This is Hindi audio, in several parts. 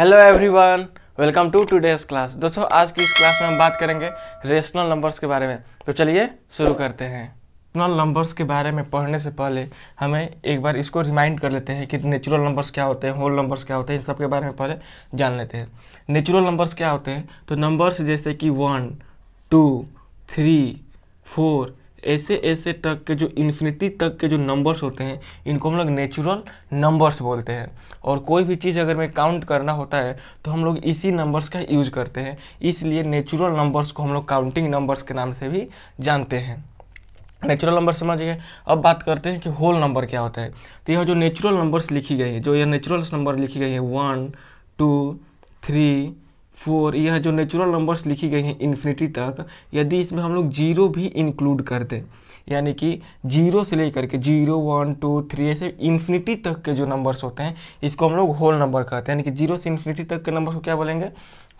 hello everyone welcome to day's class दोस्तों आज की इस क्लास में हम बात करेंगे रेशनल नंबर्स के बारे में तो चलिए शुरू करते हैं नेचुरल नंबर्स के बारे में पढ़ने से पहले हमें एक बार इसको रिमाइंड कर लेते हैं कि नेचुरल नंबर्स क्या होते हैं होल नंबर्स क्या होते हैं इन सब के बारे में पहले जान लेते हैं नेचुरल नंबर्स क्या होते हैं तो नंबर्स जैसे कि वन टू थ्री फोर ऐसे ऐसे तक के जो इन्फिनिटी तक के जो नंबर्स होते हैं इनको हम लोग नेचुरल नंबर्स बोलते हैं और कोई भी चीज़ अगर मैं काउंट करना होता है तो हम लोग इसी नंबर्स का यूज करते हैं इसलिए नेचुरल नंबर्स को हम लोग काउंटिंग नंबर्स के नाम से भी जानते हैं नेचुरल नंबर समझिए अब बात करते हैं कि होल नंबर क्या होता है तो यह जो नेचुरल नंबर्स लिखी गई है जो यह नेचुरल नंबर लिखी गई है वन टू थ्री फोर यह जो नेचुरल नंबर्स लिखी गई हैं इन्फिनिटी तक यदि इसमें हम लोग जीरो भी इंक्लूड कर दें यानी कि जीरो से लेकर के जीरो वन टू थ्री ऐसे इन्फिनिटी तक के जो नंबर्स होते हैं इसको हम लोग होल नंबर कहते हैं यानी कि जीरो से इन्फिनिटी तक के नंबर्स को क्या बोलेंगे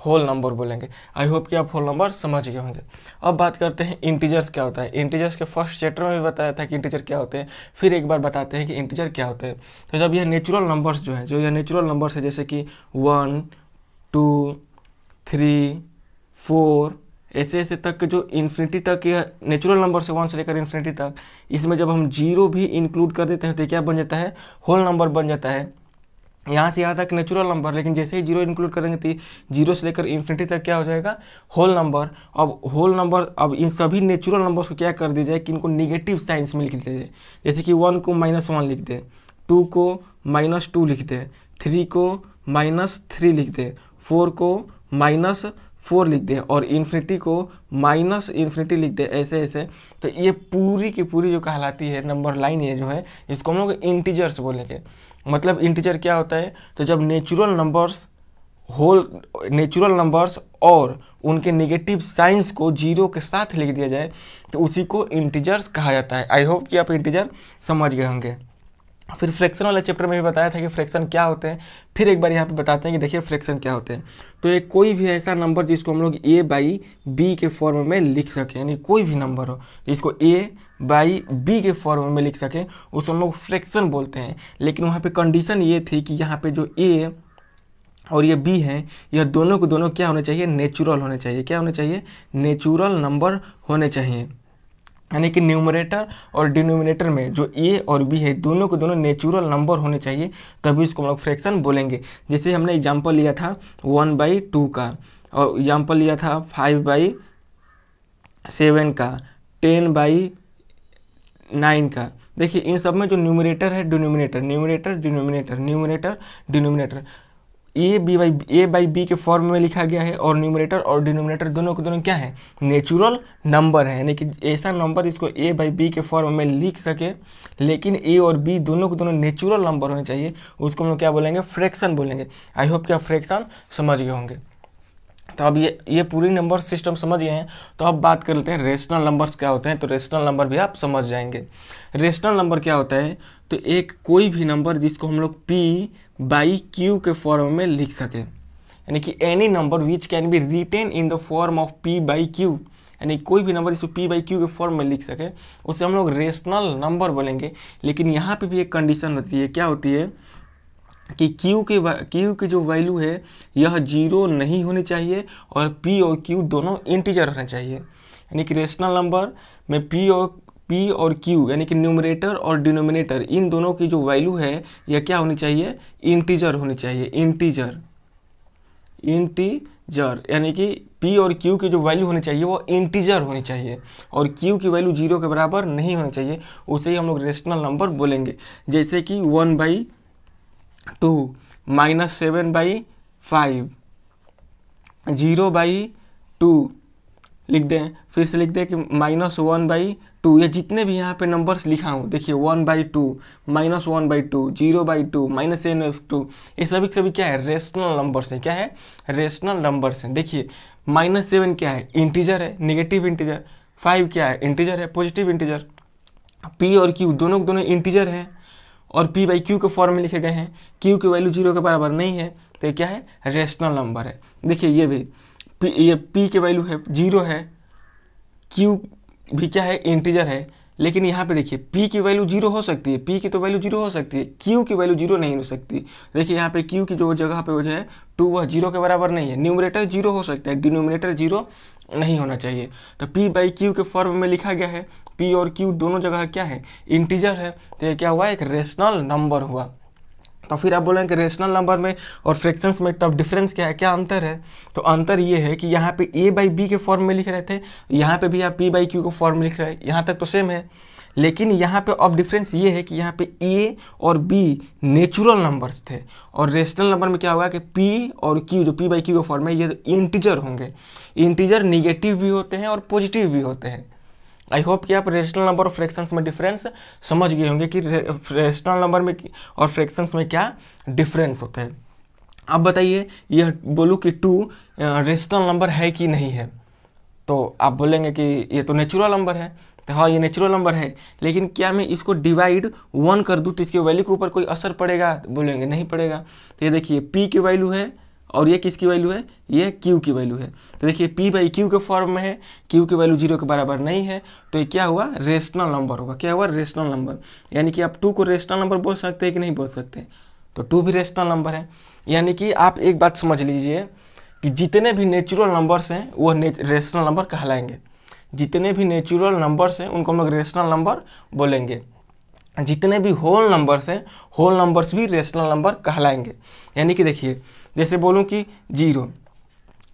होल नंबर बोलेंगे आई होप कि आप होल नंबर समझ गए होंगे अब बात करते हैं इंटीजर्स क्या होता है इंटीजर्स के फर्स्ट चैप्टर में भी बताया था कि इंटीजर क्या होते हैं फिर एक बार बताते हैं कि इंटीजर क्या होते हैं तो जब यह नेचुरल नंबर्स जो है जो यह नेचुरल नंबर्स है जैसे कि वन टू थ्री फोर ऐसे ऐसे तक जो इन्फिनिटी तक या नेचुरल नंबर से वन से लेकर इन्फिनिटी तक इसमें जब हम जीरो भी इंक्लूड कर देते हैं तो क्या बन जाता है होल नंबर बन जाता है यहाँ से यहाँ तक नेचुरल नंबर लेकिन जैसे ही जीरो इंक्लूड करेंगे तो जीरो से लेकर इन्फिनिटी तक क्या हो जाएगा होल नंबर अब होल नंबर अब इन सभी नेचुरल नंबर्स को क्या कर दिया जाए कि इनको निगेटिव साइंस में लिख दिया जाए जैसे कि वन को माइनस वन लिख दें टू को माइनस टू लिख दें थ्री को माइनस थ्री लिख दें फोर को माइनस फोर लिख दें और इन्फिनिटी को माइनस इन्फिनिटी लिख दें ऐसे ऐसे तो ये पूरी की पूरी जो कहलाती है नंबर लाइन ये जो है इसको हम लोग इंटीजर्स बोलेंगे मतलब इंटीजर क्या होता है तो जब natural numbers whole natural numbers और उनके नेगेटिव साइंस को जीरो के साथ लिख दिया जाए तो उसी को इंटीजर्स कहा जाता है आई होप कि आप इंटीजर समझ गए होंगे फिर फ्रैक्शन वाले चैप्टर में भी बताया था कि फ्रैक्शन क्या होते हैं फिर एक बार यहाँ पे बताते हैं कि देखिए फ्रैक्शन क्या होते हैं तो एक कोई भी ऐसा नंबर जिसको हम लोग ए बाई बी के फॉर्म में लिख सकें यानी कोई भी नंबर हो जिसको ए बाई बी के फॉर्म में लिख सकें उसको हम लोग फ्रैक्शन बोलते हैं लेकिन वहाँ पर कंडीशन ये थी कि यहाँ पर जो ए और ये बी हैं यह दोनों को दोनों क्या होने चाहिए नेचुरल होने चाहिए क्या होने चाहिए नेचुरल नंबर होने चाहिए यानी कि न्यूमरेटर और डिनोमिनेटर में जो ए और बी है दोनों के दोनों नेचुरल नंबर होने चाहिए तभी इसको हम लोग फ्रैक्शन बोलेंगे जैसे हमने एग्जाम्पल लिया था वन बाई टू का और एग्जाम्पल लिया था फाइव बाई सेवन का टेन बाई नाइन का देखिए इन सब में जो न्यूमरेटर है denominator numerator denominator numerator denominator A B by A by B के फॉर्म में लिखा गया है और न्यूमरेटर और डिनोमिनेटर दोनों के दोनों क्या है नेचुरल नंबर है यानी कि ऐसा नंबर इसको ए बाई बी के फॉर्म में लिख सके लेकिन ए और बी दोनों के दोनों नेचुरल नंबर होने चाहिए उसको हम लोग क्या बोलेंगे फ्रैक्शन बोलेंगे आई होप कि आप फ्रैक्शन समझ गए होंगे तो अब ये ये पूरी नंबर सिस्टम समझ गए हैं तो अब बात कर लेते हैं रेशनल नंबर्स क्या होते हैं तो रेशनल नंबर भी आप समझ जाएंगे रेशनल नंबर क्या होता है तो एक कोई भी नंबर जिसको हम लोग पी बाई क्यू के फॉर्म में लिख सकें यानी कि any number which can be written in the form of P by Q यानी कोई भी नंबर इसको पी बाई क्यू के फॉर्म में लिख सके उसे हम लोग रेशनल नंबर बोलेंगे लेकिन यहाँ पे भी एक कंडीशन होती है क्या होती है कि Q के Q की जो वैल्यू है यह जीरो नहीं होनी चाहिए और P और Q दोनों इंटीजर होना चाहिए यानी कि रेशनल नंबर में P और P और क्यू यानी कि न्यूमरेटर और डिनोमिनेटर इन दोनों की जो वैल्यू है यह क्या होनी चाहिए इंटीजर होनी चाहिए इंटीजर इंटीजर यानी कि पी और क्यू की जो वैल्यू होनी चाहिए वो इंटीजर होनी चाहिए और क्यू की वैल्यू जीरो के बराबर नहीं होनी चाहिए उसे ही हम लोग रेशनल नंबर बोलेंगे जैसे कि one by two minus seven by five zero by two लिख दें फिर से लिख दें कि माइनस वन बाई टू या जितने भी यहाँ पे नंबर्स लिखा हूँ देखिए one by two minus one by two zero by two minus N F two ये सभी सभी क्या है रेशनल नंबर्स हैं क्या है रेशनल नंबर्स हैं देखिए माइनस सेवन क्या है इंटीजर है निगेटिव इंटीजर फाइव क्या है इंटीजर है पॉजिटिव इंटीजर पी और क्यू दोनों दोनों इंटीजर हैं और पी बाई क्यू के फॉर्म में लिखे गए हैं क्यू की वैल्यू जीरो के बराबर नहीं है तो ये क्या है रेशनल नंबर है देखिए ये भी पी ये पी की वैल्यू है जीरो है क्यू भी क्या है इंटीजर है लेकिन यहाँ पे देखिए पी की वैल्यू जीरो हो सकती है पी की तो वैल्यू जीरो हो सकती है क्यू की वैल्यू जीरो नहीं हो सकती देखिए यहाँ पे क्यू की जो जगह पे जो है टू वह जीरो के बराबर नहीं है न्यूमरेटर जीरो हो सकता है डिनोमिनेटर जीरो नहीं होना चाहिए तो पी बाई क्यू के फॉर्म में लिखा गया है पी और क्यू दोनों जगह क्या है इंटीजर है तो यह क्या हुआ एक रेशनल नंबर हुआ तो फिर आप बोलेंगे कि रेशनल नंबर में और फ्रैक्शंस में तब डिफरेंस क्या है क्या अंतर है तो अंतर ये है कि यहाँ पे ए बाई बी के फॉर्म में लिख रहे थे यहाँ पे भी आप पी बाई क्यू को फॉर्म लिख रहे हैं यहाँ तक तो सेम है लेकिन यहाँ पे अब डिफरेंस ये है कि यहाँ पे ए और बी नेचुरल नंबर्स थे और रेशनल नंबर में क्या हुआ कि पी और क्यू जो पी बाई क्यू का फॉर्म है ये इंटीजर होंगे इंटीजर निगेटिव भी होते हैं और पॉजिटिव भी होते हैं आई होप कि आप रेशनल नंबर और फ्रैक्शंस में डिफरेंस समझ गए होंगे कि रेशनल नंबर में और फ्रैक्शंस में क्या डिफरेंस होता है अब बताइए यह बोलूँ कि टू रेशनल नंबर है कि नहीं है तो आप बोलेंगे कि ये तो नेचुरल नंबर है तो हाँ ये नेचुरल नंबर है लेकिन क्या मैं इसको डिवाइड वन कर दूँ तो इसके वैल्यू के ऊपर कोई असर पड़ेगा बोलेंगे नहीं पड़ेगा तो ये देखिए पी की वैल्यू है और ये किसकी वैल्यू है ये क्यू की वैल्यू है तो देखिए पी बाई क्यू के फॉर्म में है क्यू की वैल्यू जीरो के बराबर नहीं है तो ये क्या हुआ रेशनल नंबर होगा क्या हुआ रेशनल नंबर यानी कि आप टू को रेशनल नंबर बोल सकते हैं कि नहीं बोल सकते तो टू भी रेशनल नंबर है यानी कि आप एक बात समझ लीजिए कि जितने भी नेचुरल नंबर्स हैं वो रेशनल नंबर कहलाएंगे जितने भी नेचुरल नंबर्स हैं उनको हम लोग रेशनल नंबर बोलेंगे जितने भी होल नंबर्स हैं होल नंबर्स भी रेशनल नंबर कहलाएंगे यानी कि देखिए जैसे बोलूँ कि जीरो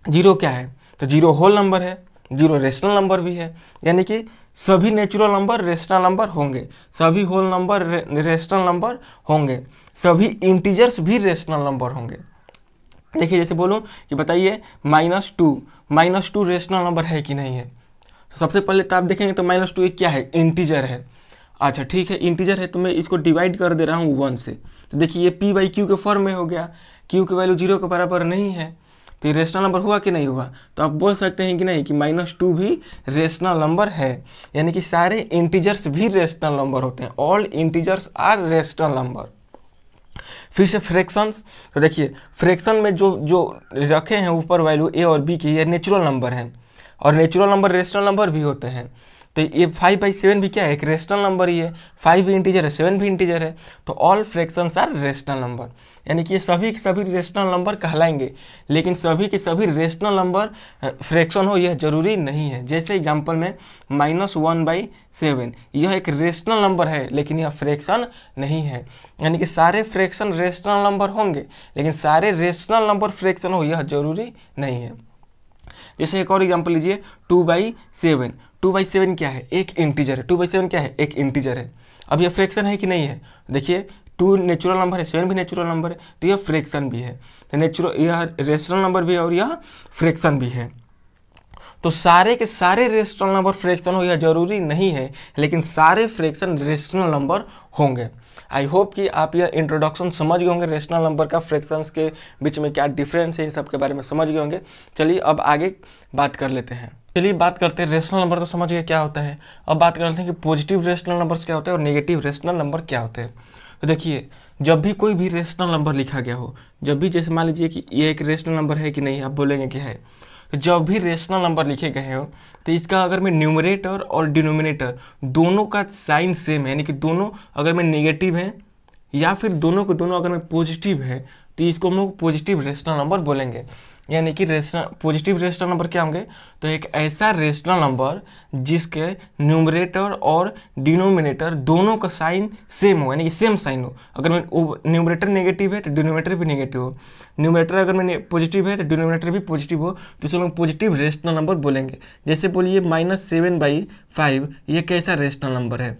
जीरो क्या है तो जीरो होल नंबर है जीरो रेशनल नंबर भी है यानी कि सभी नेचुरल नंबर रेशनल नंबर होंगे सभी होल नंबर रेशनल नंबर होंगे सभी इंटीजर्स भी रेशनल नंबर होंगे देखिए जैसे बोलूँ कि बताइए minus two minus two rational number है कि नहीं है तो सबसे पहले तो आप देखेंगे तो माइनस टू क्या है इंटीजर है अच्छा ठीक है इंटीजर है तो मैं इसको डिवाइड कर दे रहा हूँ वन से तो देखिए ये पी बाई क्यू के फॉर्म में हो गया क्यू की वैल्यू जीरो के बराबर नहीं है तो ये रेशनल नंबर हुआ कि नहीं हुआ तो आप बोल सकते हैं कि नहीं कि माइनस टू भी रेशनल नंबर है यानी कि सारे इंटीजर्स भी रेशनल नंबर होते हैं all integers are rational number फिर से फ्रैक्शंस तो देखिए फ्रैक्शन में जो जो रखे हैं ऊपर वैल्यू ए और बी की ये नेचुरल नंबर है और नेचुरल नंबर रेशनल नंबर भी होते हैं तो ये फाइव बाई सेवन भी क्या है एक रेशनल नंबर ही है फाइव भी इंटीजर है सेवन भी इंटीजर है तो all fraction are rational number यानी कि ये सभी के सभी रेशनल नंबर कहलाएंगे लेकिन सभी के सभी रेशनल नंबर फ्रैक्शन हो यह जरूरी नहीं है जैसे एग्जाम्पल में माइनस वन बाई सेवन यह एक रेशनल नंबर है लेकिन यह फ्रैक्शन नहीं है यानी कि सारे फ्रैक्शन रेशनल नंबर होंगे लेकिन सारे रेशनल नंबर फ्रैक्शन हो यह जरूरी नहीं है जैसे एक और एग्जाम्पल लीजिए two by seven two by seven क्या है एक इंटीजर है टू बाई सेवन क्या है एक इंटीजर है अब यह फ्रैक्शन है कि नहीं है देखिए टू नेचुरल नंबर है सेवन भी नेचुरल नंबर है तो यह फ्रैक्शन भी है तो नेचुरल यह रेशनल नंबर भी है और यह फ्रैक्शन भी है तो सारे के सारे रेशनल नंबर फ्रैक्शन हो यह जरूरी नहीं है लेकिन सारे फ्रैक्शन रेशनल नंबर होंगे आई होप कि आप यह इंट्रोडक्शन समझ गए होंगे रेशनल नंबर का फ्रैक्शन के बीच में क्या डिफरेंस है इन सब के बारे में समझ गए होंगे चलिए अब आगे बात कर लेते हैं चलिए बात करते हैं रेशनल नंबर तो समझ गए क्या होता है अब बात करते हैं कि पॉजिटिव रेशनल नंबर क्या होते हैं और नेगेटिव रेशनल नंबर क्या होते हैं तो देखिए जब भी कोई भी रेशनल नंबर लिखा गया हो जब भी जैसे मान लीजिए कि ये एक रेशनल नंबर है कि नहीं आप बोलेंगे कि है तो जब भी रेशनल नंबर लिखे गए हो तो इसका अगर मैं न्यूमरेटर और डिनोमिनेटर दोनों का साइन सेम है यानी कि दोनों अगर मैं नेगेटिव हैं या फिर दोनों के दोनों अगर मैं पॉजिटिव है तो इसको हम लोग पॉजिटिव रेशनल नंबर बोलेंगे यानी कि रेशनल पॉजिटिव रेशनल नंबर क्या होंगे तो एक ऐसा रेशनल नंबर जिसके न्यूमरेटर और डिनोमिनेटर दोनों का साइन सेम हो यानी कि सेम साइन हो अगर मैं न्यूमरेटर नेगेटिव है तो डिनोमिनेटर भी नेगेटिव हो न्यूमरेटर अगर मैंने पॉजिटिव है तो डिनोमिनेटर भी पॉजिटिव हो तो उसमें हम पॉजिटिव रेशनल नंबर बोलेंगे जैसे बोलिए माइनस सेवन बाई फाइव ये कैसा रेशनल नंबर है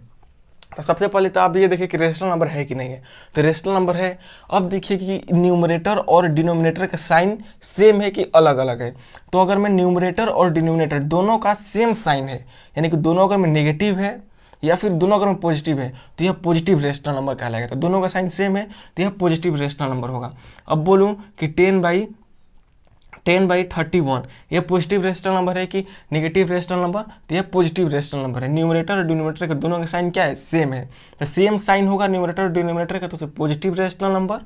तो सबसे पहले तो आप ये देखिए कि रेशनल नंबर है कि नहीं है तो रेशनल नंबर है अब देखिए कि न्यूमरेटर और डिनोमिनेटर का साइन सेम है कि अलग अलग है तो अगर मैं न्यूमरेटर और डिनोमिनेटर दोनों का सेम साइन है यानी कि दोनों अगर में नेगेटिव है या फिर दोनों अगर में पॉजिटिव है तो यह पॉजिटिव रेशनल नंबर कहलाएगा तो दोनों का साइन सेम है तो यह पॉजिटिव रेशनल नंबर होगा अब बोलूँ कि ten by ten by thirty one ये पॉजिटिव रेस्टल नंबर है कि नेगेटिव रेस्टल नंबर तो ये पॉजिटिव रेस्टल नंबर है न्यूमरेटर और डिनोमेटर का दोनों का साइन क्या है सेम है तो सेम साइन होगा न्यूमरेटर और डिनोमिनेटर का तो पॉजिटिव रेस्टल नंबर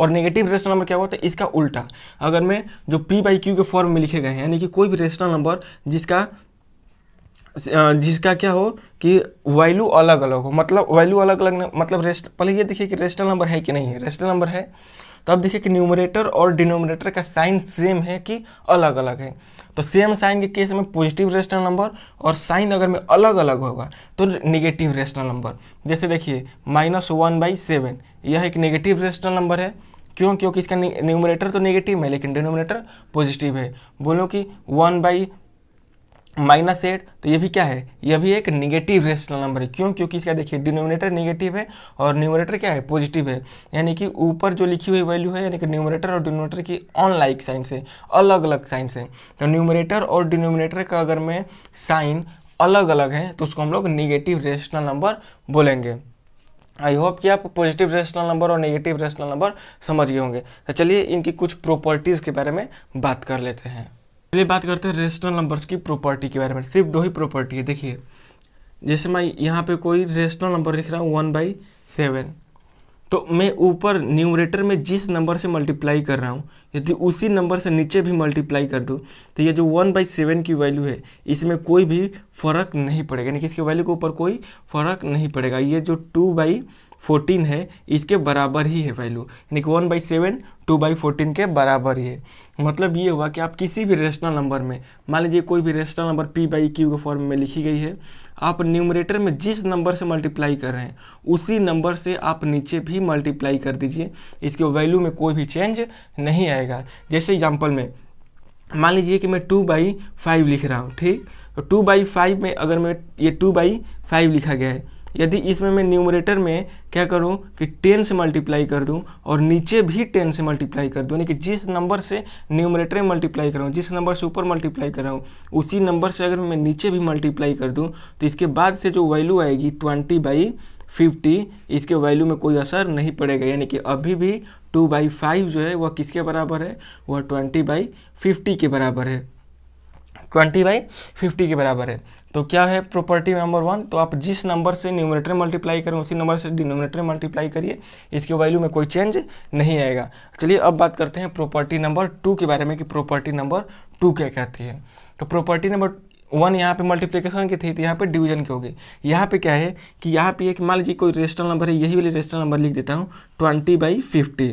और नेगेटिव रेशनल नंबर क्या होता तो है इसका उल्टा अगर मैं जो पी बाई क्यू के फॉर्म में लिखे गए हैं यानी कि कोई भी रेशनल नंबर जिसका जिसका क्या हो कि वैल्यू अलग अलग हो मतलब वैल्यू अलग अलग मतलब रेस्ट पहले ये देखिए कि रेशनल नंबर है कि नहीं है रेशनल नंबर है तो अब देखिए कि न्यूमरेटर और डिनोमिनेटर का साइन सेम है कि अलग अलग है तो सेम साइन के केस में पॉजिटिव रेशनल नंबर और साइन अगर में अलग अलग होगा तो निगेटिव रेशनल नंबर जैसे देखिए माइनस वन बाई सेवन यह एक नेगेटिव रेशनल नंबर है क्यों क्योंकि इसका न्यूमरेटर तो नेगेटिव है लेकिन डिनोमिनेटर पॉजिटिव है बोलो कि वन बाई माइनस एट तो ये भी क्या है ये भी एक निगेटिव रेशनल नंबर है क्यों क्योंकि इसका देखिए डिनोमिनेटर निगेटिव है और न्यूमरेटर क्या है पॉजिटिव है यानी कि ऊपर जो लिखी हुई वैल्यू है यानी कि न्यूमरेटर और डिनोमिनेटर की ऑनलाइक साइन से अलग अलग साइन से तो न्यूमरेटर और डिनोमिनेटर का अगर मैं साइन अलग अलग है तो उसको हम लोग निगेटिव रेशनल नंबर बोलेंगे आई होप कि आप पॉजिटिव रेशनल नंबर और नेगेटिव रेशनल नंबर समझ गए होंगे तो चलिए इनकी कुछ प्रॉपर्टीज़ के बारे में बात कर लेते हैं चलिए बात करते हैं रेशनल नंबर्स की प्रॉपर्टी के बारे में सिर्फ दो ही प्रॉपर्टी है देखिए जैसे मैं यहाँ पे कोई रेशनल नंबर लिख रहा हूँ वन बाई सेवन तो मैं ऊपर न्यूमरेटर में जिस नंबर से मल्टीप्लाई कर रहा हूँ यदि उसी नंबर से नीचे भी मल्टीप्लाई कर दूँ तो ये जो वन बाई सेवन की वैल्यू है इसमें कोई भी फर्क नहीं पड़ेगा यानी कि इसके वैल्यू के ऊपर कोई फर्क नहीं पड़ेगा ये जो टू बाई फोर्टीन है इसके बराबर ही है वैल्यू यानी कि one by seven two by fourteen के बराबर ही है मतलब ये हुआ कि आप किसी भी रेशनल नंबर में मान लीजिए कोई भी rational number P by Q के फॉर्म में लिखी गई है आप न्यूमरेटर में जिस नंबर से मल्टीप्लाई कर रहे हैं उसी नंबर से आप नीचे भी मल्टीप्लाई कर दीजिए इसके वैल्यू में कोई भी चेंज नहीं आएगा जैसे एग्जाम्पल में मान लीजिए कि मैं टू बाई फाइव लिख रहा हूँ ठीक तो टू बाई फाइव में अगर मैं ये टू बाई फाइव लिखा गया है यदि इसमें मैं न्यूमरेटर में क्या करूं कि टेन से मल्टीप्लाई कर दूं और नीचे भी टेन से मल्टीप्लाई कर दूं यानी कि जिस नंबर से न्यूमरेटर में मल्टीप्लाई कर रहा जिस नंबर से ऊपर मल्टीप्लाई कर रहा उसी नंबर से अगर मैं नीचे भी मल्टीप्लाई कर दूँ तो इसके बाद से जो वैल्यू आएगी ट्वेंटी बाई फिफ्टी इसके वैल्यू में कोई असर नहीं पड़ेगा यानी कि अभी भी टू बाई फाइव जो है वह किसके बराबर है वह ट्वेंटी बाई फिफ्टी के बराबर है ट्वेंटी बाई फिफ्टी के बराबर है तो क्या है प्रॉपर्टी नंबर वन तो आप जिस नंबर से न्यूमिनेटर मल्टीप्लाई करें उसी नंबर से डिनोमिनेटर मल्टीप्लाई करिए इसके वैल्यू में कोई चेंज नहीं आएगा चलिए अब बात करते हैं प्रॉपर्टी नंबर टू के बारे में कि प्रॉपर्टी नंबर टू क्या कहती है तो प्रॉपर्टी नंबर वन यहाँ पे मल्टीप्लिकेशन की थी तो यहाँ पे डिवीजन की होगी यहाँ पे क्या है कि यहाँ पे एक मान लीजिए कोई रेजिस्टल नंबर है यही वाली रेजिस्टल नंबर लिख देता हूँ twenty by fifty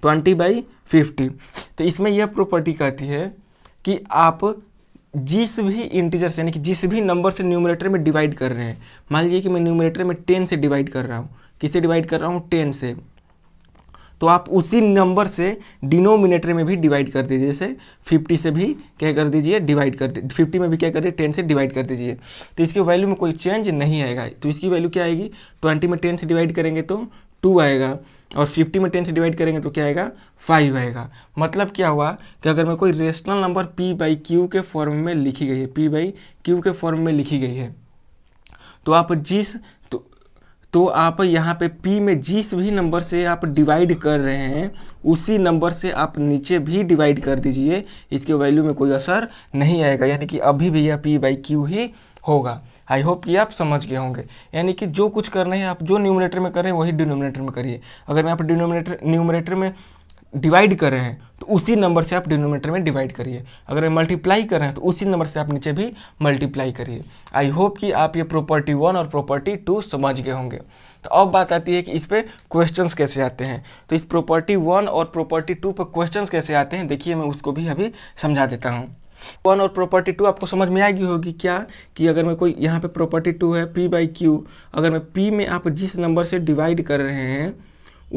twenty by fifty तो इसमें यह प्रॉपर्टी कहती है कि आप जिस भी इंटीजर से यानी कि जिस भी नंबर से न्यूमरेटर में डिवाइड कर रहे हैं मान लीजिए कि मैं न्यूमरेटर में टेन से डिवाइड कर रहा हूँ किसे डिवाइड कर रहा हूँ टेन से तो आप उसी नंबर से डिनोमिनेटर में भी डिवाइड कर दीजिए जैसे 50 से भी क्या कर दीजिए डिवाइड कर दीजिए फिफ्टी में भी क्या करिए 10 से डिवाइड कर दीजिए तो इसके वैल्यू में कोई चेंज नहीं आएगा तो इसकी वैल्यू क्या आएगी 20 में 10 से डिवाइड करेंगे तो टू आएगा और 50 में 10 से डिवाइड करेंगे तो क्या आएगा 5 आएगा मतलब क्या हुआ कि अगर मैं कोई rational number p by Q के फॉर्म में लिखी गई है p बाई क्यू के फॉर्म में लिखी गई है तो आप जिस तो, तो आप यहाँ पे p में जिस भी नंबर से आप डिवाइड कर रहे हैं उसी नंबर से आप नीचे भी डिवाइड कर दीजिए इसके वैल्यू में कोई असर नहीं आएगा यानी कि अभी भी यह पी बाई क्यू ही होगा आई होप ये आप समझ गए होंगे यानी कि जो कुछ करना है आप जो न्यूमिनेटर में करें वही डिनोमिनेटर में करिए अगर मैं आप डिनोमिनेटर न्यूमिनेटर में डिवाइड कर रहे हैं तो उसी नंबर से आप डिनोमिनेटर में डिवाइड करिए अगर मल्टीप्लाई कर रहे हैं तो उसी नंबर से आप नीचे भी मल्टीप्लाई करिए आई होप कि आप ये प्रॉपर्टी वन और प्रॉपर्टी टू समझ गए होंगे तो अब बात आती है कि इस पर क्वेश्चन कैसे आते हैं तो इस प्रॉपर्टी वन और प्रॉपर्टी टू पर क्वेश्चन कैसे आते हैं देखिए मैं उसको भी अभी समझा देता हूँ वन और प्रॉपर्टी टू आपको समझ में आएगी होगी क्या कि अगर मैं कोई यहाँ पे प्रॉपर्टी टू है पी बाई क्यू अगर मैं पी में आप जिस नंबर से डिवाइड कर रहे हैं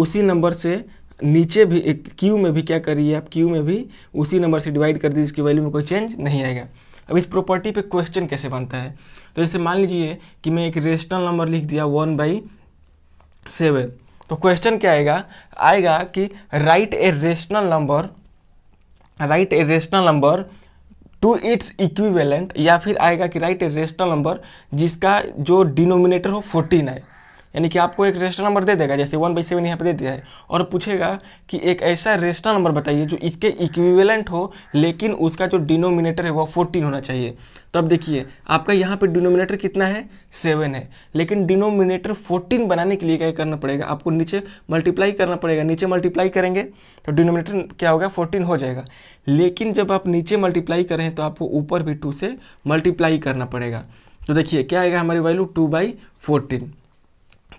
उसी नंबर से नीचे भी क्यू में भी क्या करिए आप क्यू में भी उसी नंबर से डिवाइड कर दीजिए इसकी वैल्यू में कोई चेंज नहीं आएगा अब इस प्रॉपर्टी पे क्वेश्चन कैसे बनता है तो जैसे मान लीजिए कि मैं एक रेशनल नंबर लिख दिया वन बाई सेवन तो क्वेश्चन क्या आएगा आएगा कि write a rational number write a rational number to its equivalent या फिर आएगा कि राइट ए रेशनल नंबर जिसका जो डिनोमिनेटर हो फोर्टीन आए यानी कि आपको एक रजिस्टर नंबर दे देगा जैसे वन बाई सेवन यहाँ पर दे दिया है और पूछेगा कि एक ऐसा रजिस्टर नंबर बताइए जो इसके इक्विवेलेंट हो लेकिन उसका जो डिनोमिनेटर है वह फोर्टीन होना चाहिए तो अब देखिए आपका यहाँ पर डिनोमिनेटर कितना है सेवन है लेकिन डिनोमिनेटर फोर्टीन बनाने के लिए क्या करना पड़ेगा आपको नीचे मल्टीप्लाई करना पड़ेगा नीचे मल्टीप्लाई करेंगे तो डिनोमिनेटर क्या होगा फोर्टीन हो जाएगा लेकिन जब आप नीचे मल्टीप्लाई करें तो आपको ऊपर भी टू से मल्टीप्लाई करना पड़ेगा तो देखिए क्या आएगा हमारी वैल्यू टू बाई फोर्टीन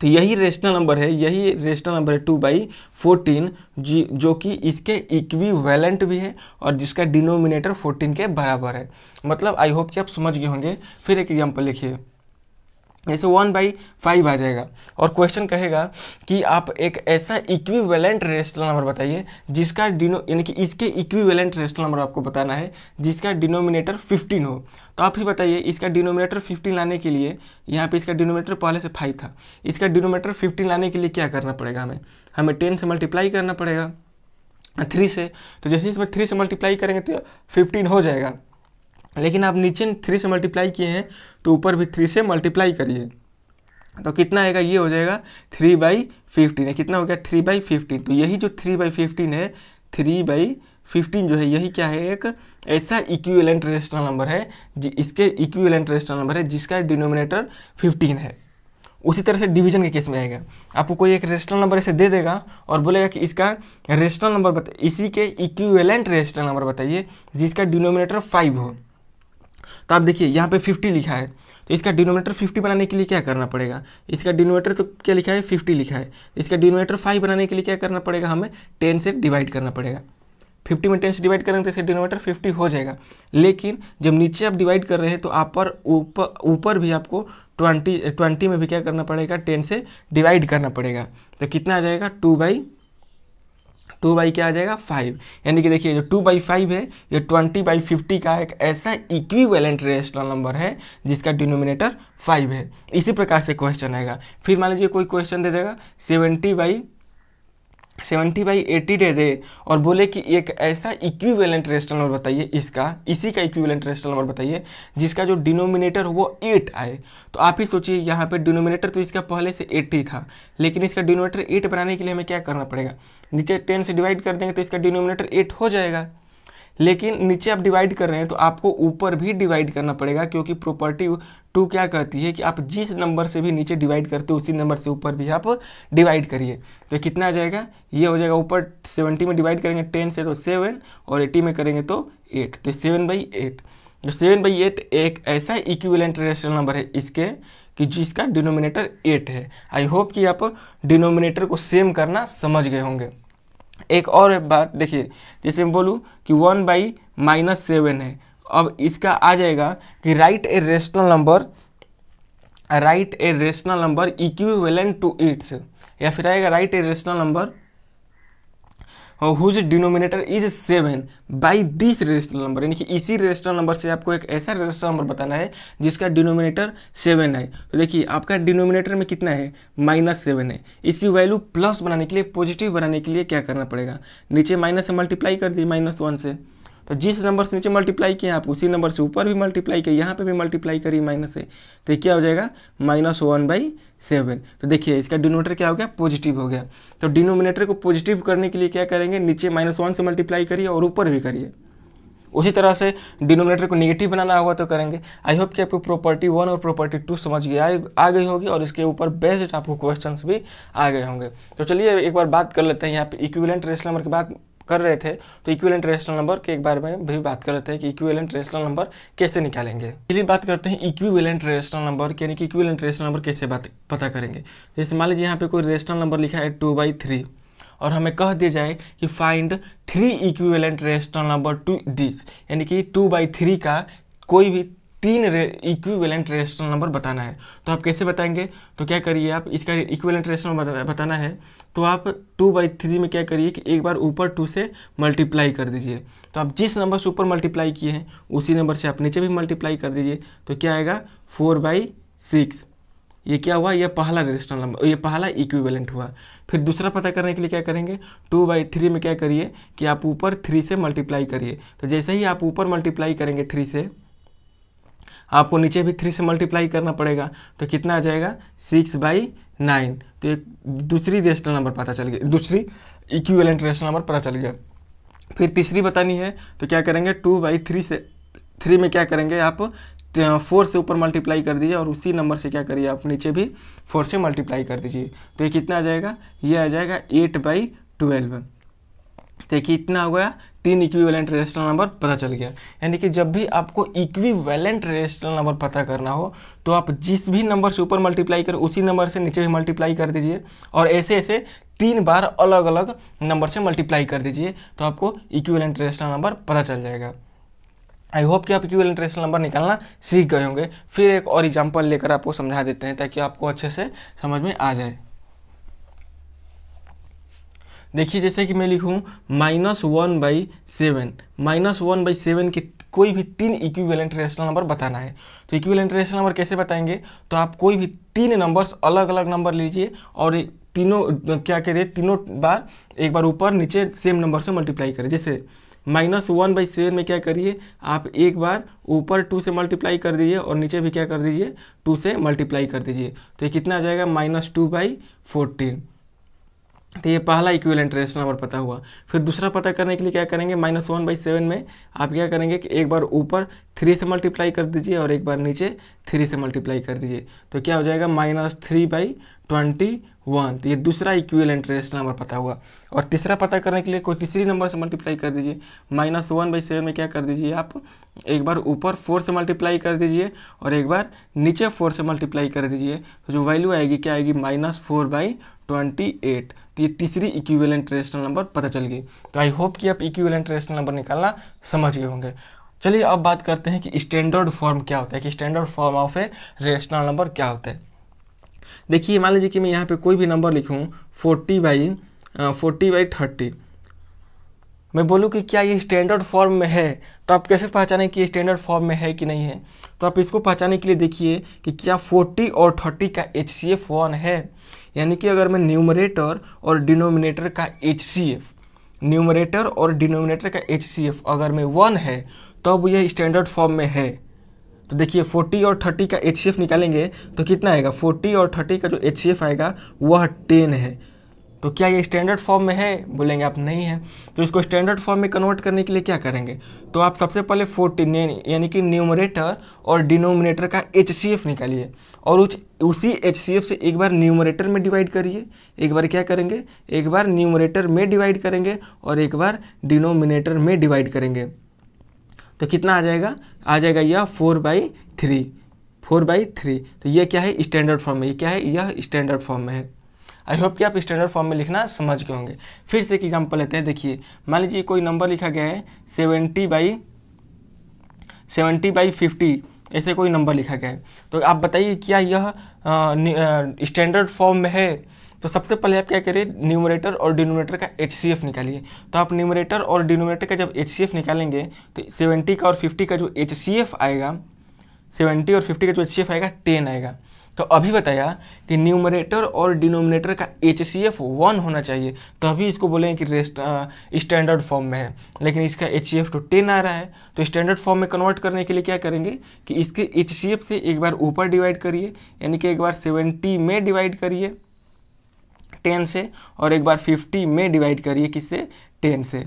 तो यही रेशनल नंबर है यही रेशनल नंबर है टू बाई फोर्टीन जी जो कि इसके इक्वी वैलेंट भी है और जिसका डिनोमिनेटर फोर्टीन के बराबर है मतलब आई होप कि आप समझ गए होंगे फिर एक एग्जाम्पल लिखिए ऐसे वन बाई फाइव आ जाएगा और क्वेश्चन कहेगा कि आप एक ऐसा इक्विवेलेंट रेस्टल नंबर बताइए जिसका डिनो यानी कि इसके इक्विवेलेंट रेस्टल नंबर आपको बताना है जिसका डिनोमिनेटर 15 हो तो आप ही बताइए इसका डिनोमिनेटर 15 लाने के लिए यहाँ पे इसका डिनोमिनेटर पहले से फाइव था इसका डिनोमिनेटर 15 लाने के लिए क्या करना पड़ेगा हमें हमें टेन से मल्टीप्लाई करना पड़ेगा थ्री से तो जैसे इसमें थ्री से मल्टीप्लाई करेंगे तो फिफ्टीन हो जाएगा लेकिन आप नीचे थ्री से मल्टीप्लाई किए हैं तो ऊपर भी थ्री से मल्टीप्लाई करिए तो कितना आएगा ये हो जाएगा थ्री बाई फिफ्टीन है कितना हो गया थ्री बाई फिफ्टीन तो यही जो थ्री बाई फिफ्टीन है थ्री बाई फिफ्टीन जो है यही क्या है एक ऐसा इक्विवेलेंट रेस्टोरेंट नंबर है इसके इक्विवेलेंट रेस्टोरेंट नंबर है जिसका डिनोमिनेटर फिफ्टीन है उसी तरह से डिवीजन के केस में आएगा आपको कोई एक रेस्टोरेंट नंबर ऐसे दे देगा और बोलेगा कि इसका रेस्टोरेंट नंबर बता इसी के इक्विवेलेंट रेस्टोरेंट नंबर बताइए जिसका डिनोमिनेटर फाइव हो तो आप देखिए यहाँ पे 50 लिखा है तो इसका डिनोमेटर 50 बनाने के लिए क्या करना पड़ेगा इसका डिनोमेटर तो क्या लिखा है 50 लिखा है इसका डिनोमेटर 5 बनाने के लिए क्या करना पड़ेगा हमें 10 से डिवाइड करना पड़ेगा 50 में 10 से डिवाइड करेंगे तो इसका डिनोमेटर 50 हो जाएगा लेकिन जब नीचे आप डिवाइड कर रहे हैं तो आप पर ऊपर ऊपर भी आपको ट्वेंटी ट्वेंटी में भी क्या करना पड़ेगा टेन से डिवाइड करना पड़ेगा तो कितना आ जाएगा टू बाई टू बाई क्या आ जाएगा फाइव यानी कि देखिए जो टू बाई फाइव है ये ट्वेंटी बाई फिफ्टी का एक ऐसा वैलेंट रेशनल नंबर है जिसका डिनोमिनेटर फाइव है इसी प्रकार से क्वेश्चन आएगा फिर मान लीजिए कोई क्वेश्चन दे देगा seventy by seventy by eighty दे दे और बोले कि एक ऐसा इक्विवेलेंट रेस्टल नंबर बताइए इसका इसी का इक्विवेलेंट रेस्टल नंबर बताइए जिसका जो डिनोमिनेटर वो एट आए तो आप ही सोचिए यहाँ पे डिनोमिनेटर तो इसका पहले से एट ही था लेकिन इसका डिनोमिनेटर एट बनाने के लिए हमें क्या करना पड़ेगा नीचे टेन से डिवाइड कर देंगे तो इसका डिनोमिनेटर एट हो जाएगा लेकिन नीचे आप डिवाइड कर रहे हैं तो आपको ऊपर भी डिवाइड करना पड़ेगा क्योंकि प्रॉपर्टी टू क्या कहती है कि आप जिस नंबर से भी नीचे डिवाइड करते हो उसी नंबर से ऊपर भी आप डिवाइड करिए तो कितना आ जाएगा ये हो जाएगा ऊपर सेवेंटी में डिवाइड करेंगे टेन से तो सेवन और एटी में करेंगे तो एट तो सेवन बाई एट तो सेवन बाई एट एक ऐसा इक्विवेलेंट रेशनल नंबर है इसके कि जिसका डिनोमिनेटर एट है आई होप कि आप डिनोमिनेटर को सेम करना समझ गए होंगे एक और बात देखिए जैसे मैं बोलूँ कि वन बाई माइनस सेवन है अब इसका आ जाएगा कि write a rational number write a rational number equivalent to its या फिर आएगा write a rational number whose denominator is seven by this register number यानी कि इसी रजिस्टर नंबर से आपको एक ऐसा रजिस्टर नंबर बताना है जिसका डिनोमिनेटर सेवन है तो देखिए आपका डिनोमिनेटर में कितना है माइनस सेवन है इसकी वैल्यू प्लस बनाने के लिए पॉजिटिव बनाने के लिए क्या करना पड़ेगा नीचे माइनस से मल्टीप्लाई कर दिए माइनस वन से तो जिस नंबर से नीचे मल्टीप्लाई किए आप उसी नंबर से ऊपर भी मल्टीप्लाई किया यहाँ पे भी मल्टीप्लाई करिए माइनस से तो क्या हो जाएगा माइनस वन बाई सेवन तो देखिए इसका डिनोमिनेटर क्या हो गया पॉजिटिव हो गया तो डिनोमिनेटर को पॉजिटिव करने के लिए क्या करेंगे नीचे माइनस वन से मल्टीप्लाई करिए और ऊपर भी करिए उसी तरह से डिनोमिनेटर को नेगेटिव बनाना होगा तो करेंगे आई होप कि आपको प्रॉपर्टी वन और प्रॉपर्टी टू समझ गया आ गई होगी और इसके ऊपर बेस्ड आपको क्वेश्चंस भी आ गए होंगे तो चलिए एक बार बात कर लेते हैं यहाँ पे इक्विवेलेंट रेशनल नंबर के बाद कर रहे थे तो इक्विवेलेंट रेशनल नंबर के एक बारे में भी बात कर रहे थे कि इक्विवेलेंट रेशनल नंबर कैसे निकालेंगे चलिए बात करते हैं इक्विवेलेंट रेशनल नंबर यानी कि इक्विवेलेंट रेशनल नंबर कैसे बात पता करेंगे जैसे मान लीजिए यहाँ पे कोई रेशनल नंबर लिखा है टू बाई थ्री और हमें कह दिया जाए कि find three equivalent rational number to this यानी कि टू बाई थ्री का कोई भी तीन इक्विवेलेंट रजिस्टर नंबर बताना है तो आप कैसे बताएंगे तो क्या करिए आप इसका इक्विवेलेंट रजिस्टर नंबर बताना है तो आप टू बाई थ्री में क्या करिए कि एक बार ऊपर टू से मल्टीप्लाई कर दीजिए तो आप जिस नंबर से ऊपर मल्टीप्लाई किए हैं उसी नंबर से आप नीचे भी मल्टीप्लाई कर दीजिए तो क्या आएगा फोर बाई सिक्स ये क्या हुआ ये पहला रजिस्टर नंबर ये पहला इक्विवेलेंट हुआ फिर दूसरा पता करने के लिए क्या करेंगे टू बाई थ्री में क्या करिए कि आप ऊपर थ्री से मल्टीप्लाई करिए तो जैसे ही आप ऊपर मल्टीप्लाई करेंगे थ्री से आपको नीचे भी थ्री से मल्टीप्लाई करना पड़ेगा तो कितना आ जाएगा सिक्स बाई नाइन तो एक दूसरी रेशनल नंबर पता चल गया दूसरी इक्विवेलेंट रेशनल नंबर पता चल गया फिर तीसरी बतानी है तो क्या करेंगे टू बाई थ्री से थ्री में क्या करेंगे आप फोर तो से ऊपर मल्टीप्लाई कर दीजिए और उसी नंबर से क्या करिए आप नीचे भी फोर से मल्टीप्लाई कर दीजिए तो ये कितना आ जाएगा ये आ जाएगा एट बाई ट्वेल्व तो ये कितना हो गया तीन इक्विवेलेंट रजिस्ट्रल नंबर पता चल गया यानी कि जब भी आपको इक्विवेलेंट रजिस्ट्रल नंबर पता करना हो तो आप जिस भी नंबर से ऊपर मल्टीप्लाई कर उसी नंबर से नीचे भी मल्टीप्लाई कर दीजिए और ऐसे ऐसे तीन बार अलग अलग नंबर से मल्टीप्लाई कर दीजिए तो आपको इक्विवेलेंट रजिस्ट्रल नंबर पता चल जाएगा आई होप कि आप इक्विवेलेंट रजिस्टर नंबर निकालना सीख गए होंगे फिर एक और एग्जाम्पल लेकर आपको समझा देते हैं ताकि आपको अच्छे से समझ में आ जाए देखिए जैसे कि मैं लिखूँ minus one by seven minus one by seven के कोई भी तीन इक्विवेलेंट रेशनल नंबर बताना है तो इक्विवेलेंट रेशनल नंबर कैसे बताएंगे तो आप कोई भी तीन नंबर्स अलग अलग नंबर लीजिए और तीनों क्या करिए तीनों बार एक बार ऊपर नीचे सेम नंबर से मल्टीप्लाई करें जैसे माइनस वन बाई सेवन में क्या करिए आप एक बार ऊपर टू से मल्टीप्लाई कर दीजिए और नीचे भी क्या कर दीजिए टू से मल्टीप्लाई कर दीजिए तो ये कितना आ जाएगा माइनस टू बाई फोर्टीन तो ये पहला इक्विवेलेंट इंटरेस्ट नंबर पता हुआ फिर दूसरा पता करने के लिए क्या करेंगे माइनस वन बाई सेवन में आप क्या करेंगे कि एक बार ऊपर थ्री से मल्टीप्लाई कर दीजिए और एक बार नीचे थ्री से मल्टीप्लाई कर दीजिए तो क्या हो जाएगा minus three by twenty one तो ये दूसरा इक्विवेलेंट रेस नंबर पता हुआ और तीसरा पता करने के लिए कोई तीसरी नंबर से मल्टीप्लाई कर दीजिए माइनस वन बाई सेवन में क्या कर दीजिए आप एक बार ऊपर फोर से मल्टीप्लाई कर दीजिए और एक बार नीचे फोर से मल्टीप्लाई कर दीजिए तो जो वैल्यू आएगी क्या आएगी minus four by twenty eight तो ये तीसरी इक्विवेलेंट रेशनल नंबर पता चल गई तो आई होप कि आप इक्विवेलेंट रेशनल नंबर निकालना समझ गए होंगे चलिए अब बात करते हैं कि स्टैंडर्ड फॉर्म क्या होता है कि standard form of a rational number क्या होता है देखिए मान लीजिए कि मैं यहाँ पे कोई भी नंबर लिखूँ forty by forty by thirty मैं बोलूँ कि क्या ये स्टैंडर्ड फॉर्म में है तो आप कैसे पहचानें कि ये स्टैंडर्ड फॉर्म में है कि नहीं है तो आप इसको पहचाने के लिए देखिए कि क्या 40 और 30 का एच सी एफ वन है यानी कि अगर मैं न्यूमरेटर और डिनोमिनेटर का एच सी एफ न्यूमरेटर और डिनोमिनेटर का एच सी एफ अगर मैं वन है तब तो यह स्टैंडर्ड फॉर्म में है तो देखिए 40 और 30 का एच निकालेंगे तो कितना आएगा 40 और 30 का जो एच आएगा वह 10 है तो क्या ये स्टैंडर्ड फॉर्म में है बोलेंगे आप नहीं है तो इसको स्टैंडर्ड फॉर्म में कन्वर्ट करने के लिए क्या करेंगे तो आप सबसे पहले फोर्टी यानी कि न्यूमरेटर और डिनोमिनेटर का एच सी एफ निकालिए और उस उसी एच सी एफ से एक बार न्यूमरेटर में डिवाइड करिए एक बार क्या करेंगे एक बार न्यूमरेटर में डिवाइड करेंगे और एक बार डिनोमिनेटर में डिवाइड करेंगे तो कितना आ जाएगा आ जाएगा यह four by three four by three तो यह क्या है स्टैंडर्ड फॉर्म में ये क्या है यह स्टैंडर्ड फॉर्म में है आई होप कि आप स्टैंडर्ड फॉर्म में लिखना समझ गए होंगे फिर से एक एग्जाम्पल लेते हैं देखिए मान लीजिए कोई नंबर लिखा गया है seventy by seventy by fifty ऐसे कोई नंबर लिखा गया है तो आप बताइए क्या यह स्टैंडर्ड फॉर्म में है तो सबसे पहले आप क्या करिए न्यूमरेटर और डिनोमिनेटर का एच निकालिए तो आप न्यूमरेटर और डिनोमिनेटर का जब एच निकालेंगे तो सेवेंटी का और फिफ्टी का जो एच आएगा सेवेंटी और फिफ्टी का जो एच आएगा टेन आएगा तो अभी बताया कि न्यूमरेटर और डिनोमिनेटर का एच सी एफ वन होना चाहिए तो अभी इसको बोलेंगे कि रेस्ट स्टैंडर्ड फॉर्म में है लेकिन इसका H C F two ten आ रहा है तो स्टैंडर्ड फॉर्म में कन्वर्ट करने के लिए क्या करेंगे कि इसके एच सी एफ से एक बार ऊपर डिवाइड करिए यानी कि एक बार सेवेंटी में डिवाइड करिए टेन से और एक बार फिफ्टी में डिवाइड करिए किससे टेन से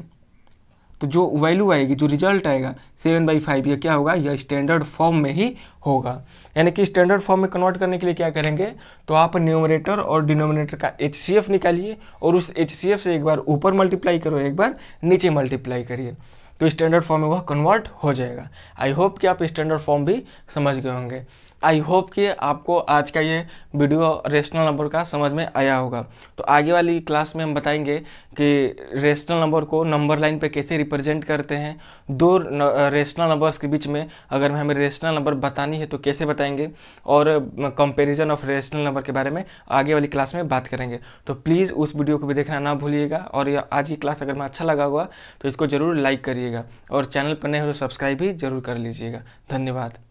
तो जो वैल्यू आएगी जो रिजल्ट आएगा सेवन बाई फाइव यह क्या होगा यह स्टैंडर्ड फॉर्म में ही होगा यानी कि स्टैंडर्ड फॉर्म में कन्वर्ट करने के लिए क्या करेंगे तो आप न्यूमरेटर और डिनोमिनेटर का एच सी एफ निकालिए और उस एच सी एफ से एक बार ऊपर मल्टीप्लाई करो एक बार नीचे मल्टीप्लाई करिए तो स्टैंडर्ड फॉर्म में वह कन्वर्ट हो जाएगा आई होप कि आप स्टैंडर्ड फॉर्म भी समझ गए होंगे आई होप कि आपको आज का ये वीडियो रेशनल नंबर का समझ में आया होगा तो आगे वाली क्लास में हम बताएंगे कि रेशनल नंबर को नंबर लाइन पे कैसे रिप्रेजेंट करते हैं दो रेशनल नंबर्स के बीच में अगर हमें रेशनल नंबर बतानी है तो कैसे बताएंगे और कंपैरिजन ऑफ रेशनल नंबर के बारे में आगे वाली क्लास में बात करेंगे तो प्लीज़ उस वीडियो को भी देखना ना भूलिएगा और आज की क्लास अगर मैं अच्छा लगा हुआ तो इसको ज़रूर लाइक करिएगा और चैनल पर नए हो तो सब्सक्राइब भी जरूर कर लीजिएगा धन्यवाद